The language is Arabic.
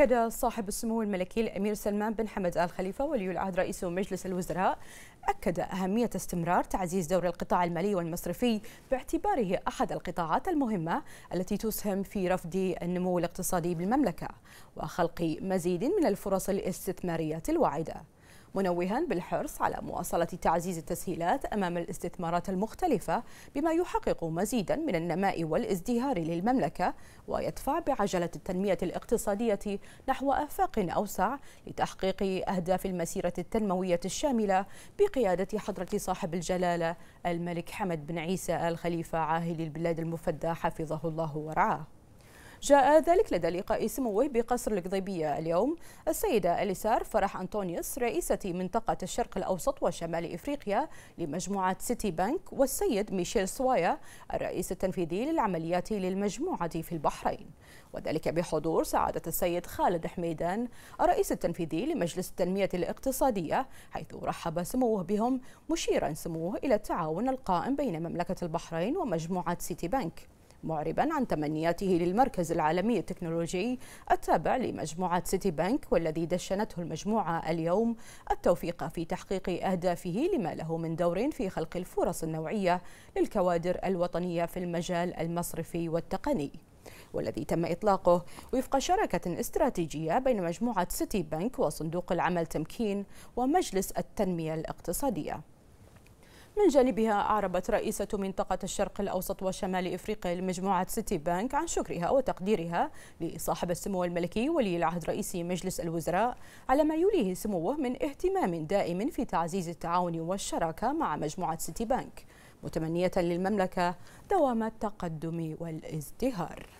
أكد صاحب السمو الملكي الأمير سلمان بن حمد آل خليفة ولي العهد رئيس مجلس الوزراء أكد أهمية استمرار تعزيز دور القطاع المالي والمصرفي باعتباره أحد القطاعات المهمة التي تسهم في رفض النمو الاقتصادي بالمملكة وخلق مزيد من الفرص الاستثمارية الواعدة منوها بالحرص على مواصلة تعزيز التسهيلات أمام الاستثمارات المختلفة بما يحقق مزيدا من النماء والازدهار للمملكة ويدفع بعجلة التنمية الاقتصادية نحو آفاق أوسع لتحقيق أهداف المسيرة التنموية الشاملة بقيادة حضرة صاحب الجلالة الملك حمد بن عيسى آل خليفة عاهل البلاد المفدى حفظه الله ورعاه جاء ذلك لدى لقاء سموه بقصر القضيبية اليوم السيدة اليسار فرح أنطونيوس رئيسة منطقة الشرق الأوسط وشمال إفريقيا لمجموعة سيتي بنك والسيد ميشيل سوايا الرئيس التنفيذي للعمليات للمجموعة في البحرين وذلك بحضور سعادة السيد خالد حميدان الرئيس التنفيذي لمجلس التنمية الاقتصادية حيث رحب سموه بهم مشيرا سموه إلى التعاون القائم بين مملكة البحرين ومجموعة سيتي بنك معربا عن تمنياته للمركز العالمي التكنولوجي التابع لمجموعة سيتي بنك والذي دشنته المجموعة اليوم التوفيق في تحقيق أهدافه لما له من دور في خلق الفرص النوعية للكوادر الوطنية في المجال المصرفي والتقني. والذي تم إطلاقه وفق شراكة استراتيجية بين مجموعة سيتي بنك وصندوق العمل تمكين ومجلس التنمية الاقتصادية من جانبها أعربت رئيسة منطقة الشرق الأوسط وشمال إفريقيا لمجموعة سيتي بانك عن شكرها وتقديرها لصاحب السمو الملكي ولي العهد رئيس مجلس الوزراء على ما يوليه سموه من اهتمام دائم في تعزيز التعاون والشراكة مع مجموعة سيتي بانك متمنية للمملكة دوام التقدم والازدهار